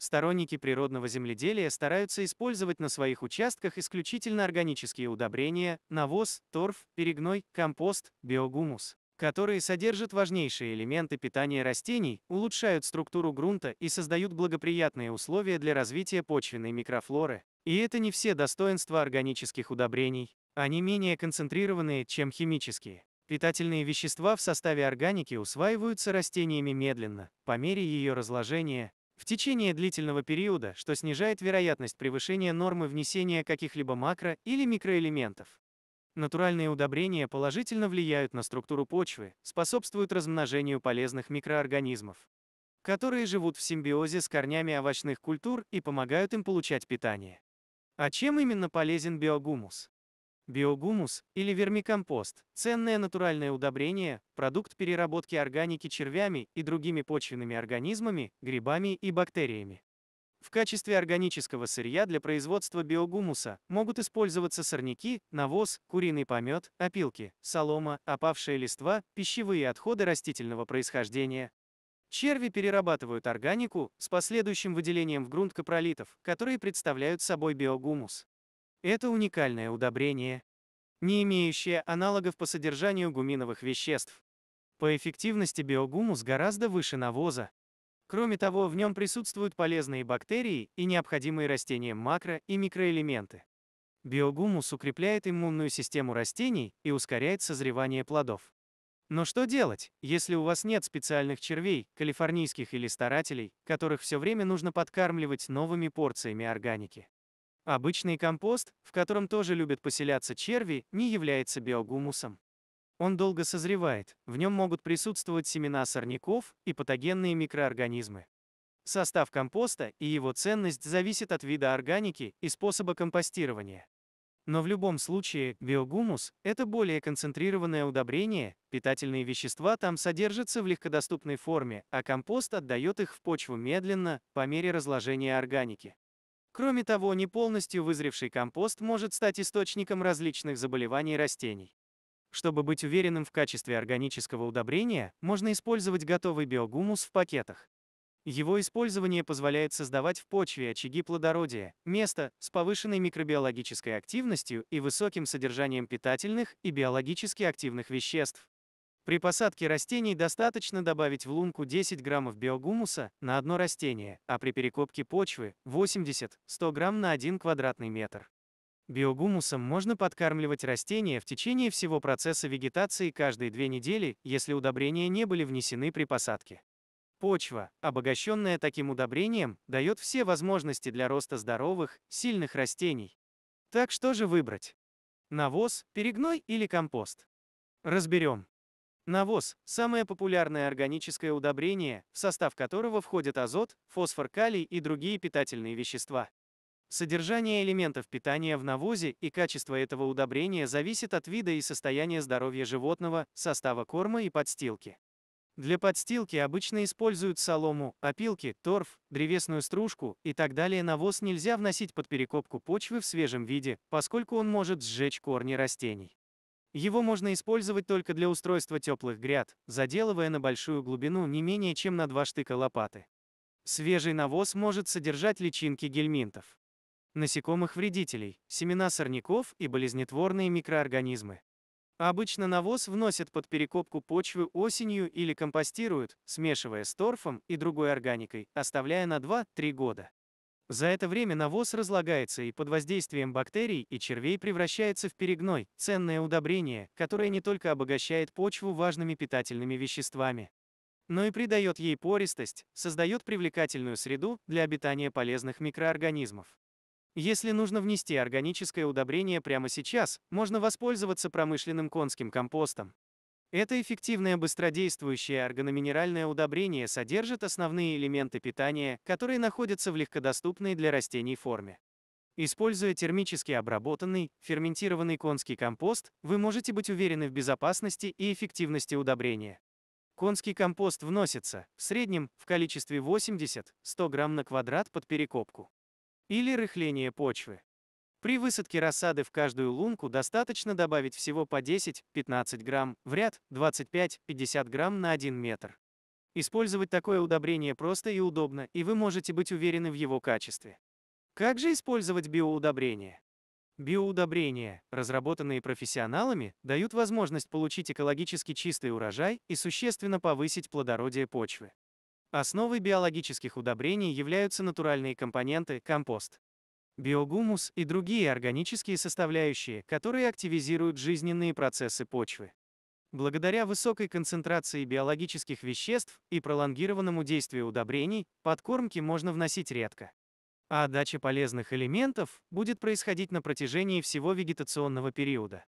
Сторонники природного земледелия стараются использовать на своих участках исключительно органические удобрения, навоз, торф, перегной, компост, биогумус, которые содержат важнейшие элементы питания растений, улучшают структуру грунта и создают благоприятные условия для развития почвенной микрофлоры. И это не все достоинства органических удобрений. Они менее концентрированные, чем химические. Питательные вещества в составе органики усваиваются растениями медленно, по мере ее разложения, в течение длительного периода, что снижает вероятность превышения нормы внесения каких-либо макро- или микроэлементов. Натуральные удобрения положительно влияют на структуру почвы, способствуют размножению полезных микроорганизмов, которые живут в симбиозе с корнями овощных культур и помогают им получать питание. А чем именно полезен биогумус? Биогумус, или вермикомпост – ценное натуральное удобрение, продукт переработки органики червями и другими почвенными организмами, грибами и бактериями. В качестве органического сырья для производства биогумуса могут использоваться сорняки, навоз, куриный помет, опилки, солома, опавшие листва, пищевые отходы растительного происхождения. Черви перерабатывают органику с последующим выделением в грунт капролитов, которые представляют собой биогумус. Это уникальное удобрение не имеющие аналогов по содержанию гуминовых веществ. По эффективности биогумус гораздо выше навоза. Кроме того, в нем присутствуют полезные бактерии и необходимые растениям макро- и микроэлементы. Биогумус укрепляет иммунную систему растений и ускоряет созревание плодов. Но что делать, если у вас нет специальных червей, калифорнийских или старателей, которых все время нужно подкармливать новыми порциями органики? Обычный компост, в котором тоже любят поселяться черви, не является биогумусом. Он долго созревает, в нем могут присутствовать семена сорняков и патогенные микроорганизмы. Состав компоста и его ценность зависят от вида органики и способа компостирования. Но в любом случае, биогумус – это более концентрированное удобрение, питательные вещества там содержатся в легкодоступной форме, а компост отдает их в почву медленно, по мере разложения органики. Кроме того, не полностью вызревший компост может стать источником различных заболеваний растений. Чтобы быть уверенным в качестве органического удобрения, можно использовать готовый биогумус в пакетах. Его использование позволяет создавать в почве очаги плодородия, место с повышенной микробиологической активностью и высоким содержанием питательных и биологически активных веществ. При посадке растений достаточно добавить в лунку 10 граммов биогумуса на одно растение, а при перекопке почвы 80-100 грамм на 1 квадратный метр. Биогумусом можно подкармливать растения в течение всего процесса вегетации каждые две недели, если удобрения не были внесены при посадке. Почва, обогащенная таким удобрением, дает все возможности для роста здоровых, сильных растений. Так что же выбрать? Навоз, перегной или компост? Разберем. Навоз – самое популярное органическое удобрение, в состав которого входят азот, фосфор, калий и другие питательные вещества. Содержание элементов питания в навозе и качество этого удобрения зависит от вида и состояния здоровья животного, состава корма и подстилки. Для подстилки обычно используют солому, опилки, торф, древесную стружку и так далее. Навоз нельзя вносить под перекопку почвы в свежем виде, поскольку он может сжечь корни растений. Его можно использовать только для устройства теплых гряд, заделывая на большую глубину не менее чем на два штыка лопаты. Свежий навоз может содержать личинки гельминтов, насекомых-вредителей, семена сорняков и болезнетворные микроорганизмы. Обычно навоз вносят под перекопку почвы осенью или компостируют, смешивая с торфом и другой органикой, оставляя на 2-3 года. За это время навоз разлагается и под воздействием бактерий и червей превращается в перегной, ценное удобрение, которое не только обогащает почву важными питательными веществами, но и придает ей пористость, создает привлекательную среду для обитания полезных микроорганизмов. Если нужно внести органическое удобрение прямо сейчас, можно воспользоваться промышленным конским компостом. Это эффективное быстродействующее органоминеральное удобрение содержит основные элементы питания, которые находятся в легкодоступной для растений форме. Используя термически обработанный, ферментированный конский компост, вы можете быть уверены в безопасности и эффективности удобрения. Конский компост вносится, в среднем, в количестве 80-100 грамм на квадрат под перекопку. Или рыхление почвы. При высадке рассады в каждую лунку достаточно добавить всего по 10-15 грамм, в ряд 25-50 грамм на 1 метр. Использовать такое удобрение просто и удобно, и вы можете быть уверены в его качестве. Как же использовать биоудобрение? Биоудобрения, разработанные профессионалами, дают возможность получить экологически чистый урожай и существенно повысить плодородие почвы. Основой биологических удобрений являются натуральные компоненты, компост биогумус и другие органические составляющие, которые активизируют жизненные процессы почвы. Благодаря высокой концентрации биологических веществ и пролонгированному действию удобрений, подкормки можно вносить редко. А отдача полезных элементов будет происходить на протяжении всего вегетационного периода.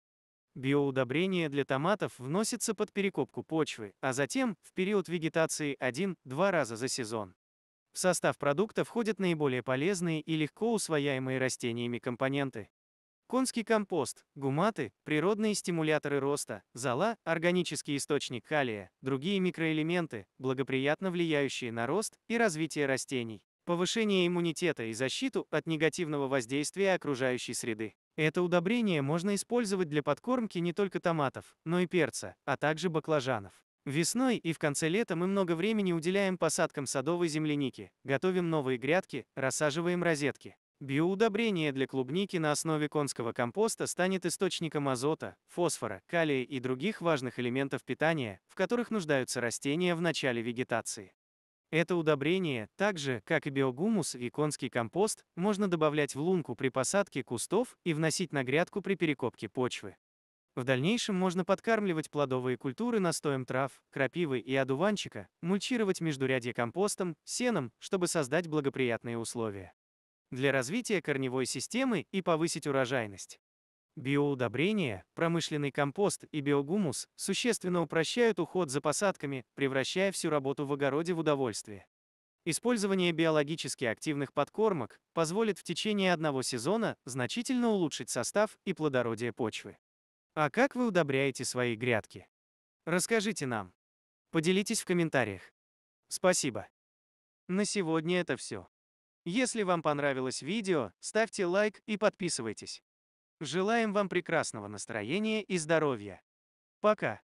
Биоудобрение для томатов вносится под перекопку почвы, а затем, в период вегетации 1-2 раза за сезон. В состав продукта входят наиболее полезные и легко усвояемые растениями компоненты. Конский компост, гуматы, природные стимуляторы роста, зола, органический источник калия, другие микроэлементы, благоприятно влияющие на рост и развитие растений, повышение иммунитета и защиту от негативного воздействия окружающей среды. Это удобрение можно использовать для подкормки не только томатов, но и перца, а также баклажанов. Весной и в конце лета мы много времени уделяем посадкам садовой земляники, готовим новые грядки, рассаживаем розетки. Биоудобрение для клубники на основе конского компоста станет источником азота, фосфора, калия и других важных элементов питания, в которых нуждаются растения в начале вегетации. Это удобрение, так же, как и биогумус и конский компост, можно добавлять в лунку при посадке кустов и вносить на грядку при перекопке почвы. В дальнейшем можно подкармливать плодовые культуры настоем трав, крапивы и одуванчика, мульчировать междурядье компостом, сеном, чтобы создать благоприятные условия для развития корневой системы и повысить урожайность. Биоудобрения, промышленный компост и биогумус существенно упрощают уход за посадками, превращая всю работу в огороде в удовольствие. Использование биологически активных подкормок позволит в течение одного сезона значительно улучшить состав и плодородие почвы. А как вы удобряете свои грядки? Расскажите нам. Поделитесь в комментариях. Спасибо. На сегодня это все. Если вам понравилось видео, ставьте лайк и подписывайтесь. Желаем вам прекрасного настроения и здоровья. Пока.